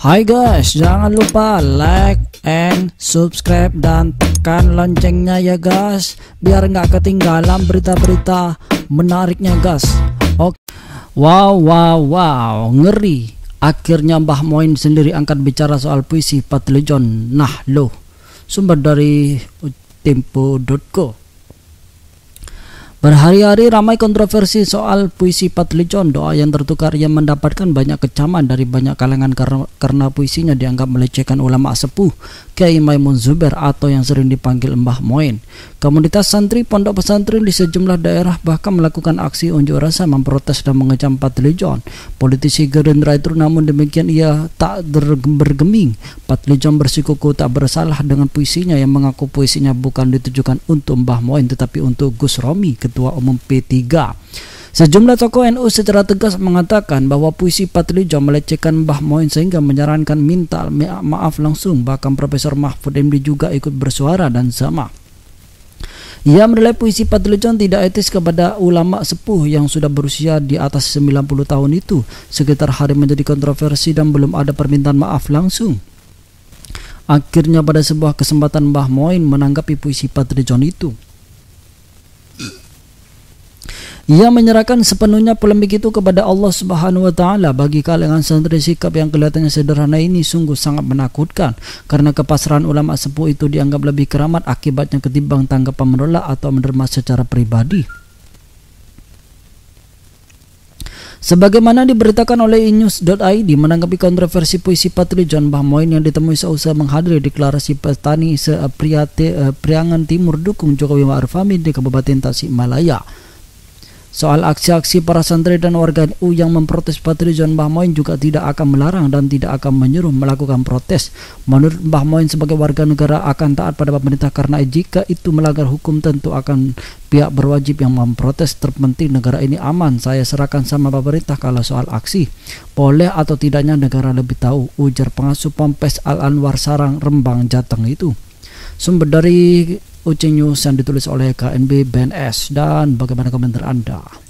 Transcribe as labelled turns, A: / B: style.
A: Hai guys, jangan lupa like and subscribe dan tekan loncengnya ya guys Biar nggak ketinggalan berita-berita menariknya guys Oke. Wow, wow, wow, ngeri Akhirnya Mbah Moin sendiri angkat bicara soal puisi Patlijon Nah loh Sumber dari tempo.co Berhari-hari ramai kontroversi soal puisi Patli Doa yang tertukar yang mendapatkan banyak kecaman dari banyak kalangan karena, karena puisinya dianggap melecehkan ulama sepuh. Kiai Maimun Zuber atau yang sering dipanggil Mbah Moin. Komunitas santri pondok pesantren di sejumlah daerah bahkan melakukan aksi unjuk rasa memprotes dan mengecam Patlijon. Politisi Gerindra itu namun demikian ia tak bergeming. Patlijon bersikuku tak bersalah dengan puisinya yang mengaku puisinya bukan ditujukan untuk Mbah Moin tetapi untuk Gus Romi, Ketua Umum P3. Sejumlah tokoh NU secara tegas mengatakan bahwa puisi Patlijo melecehkan Mbah Moin sehingga menyarankan minta maaf langsung bahkan Profesor Mahfud MD juga ikut bersuara dan sama. Ia menilai puisi Patlijon tidak etis kepada ulama sepuh yang sudah berusia di atas 90 tahun itu sekitar hari menjadi kontroversi dan belum ada permintaan maaf langsung. Akhirnya pada sebuah kesempatan Mbah Moin menanggapi puisi Patlijon itu. Ia menyerahkan sepenuhnya polemik itu kepada Allah Subhanahu wa taala. Bagi kalangan santri sikap yang kelihatannya sederhana ini sungguh sangat menakutkan karena kepasrahan ulama sepuh itu dianggap lebih keramat akibatnya ketimbang tanggapan menolak atau menerima secara pribadi. Sebagaimana diberitakan oleh inews.id menanggapi kontroversi puisi Patri John Bahmoin yang ditemui seusaha menghadiri deklarasi petani se eh, Priate, eh, Priangan Timur dukung Jokowi Ma'ruf Amin di Kabupaten Tasikmalaya. Soal aksi-aksi para santri dan warga NU yang memprotes Patri John Mbah Moin juga tidak akan melarang dan tidak akan menyuruh melakukan protes. Menurut Mbah Moin sebagai warga negara akan taat pada pemerintah karena jika itu melanggar hukum tentu akan pihak berwajib yang memprotes terpenting negara ini aman. Saya serahkan sama pemerintah kalau soal aksi. Boleh atau tidaknya negara lebih tahu, ujar pengasuh Pompes Al Anwar Sarang Rembang Jateng itu. Sumber dari Ucing News yang ditulis oleh KNB BNS dan bagaimana komentar Anda?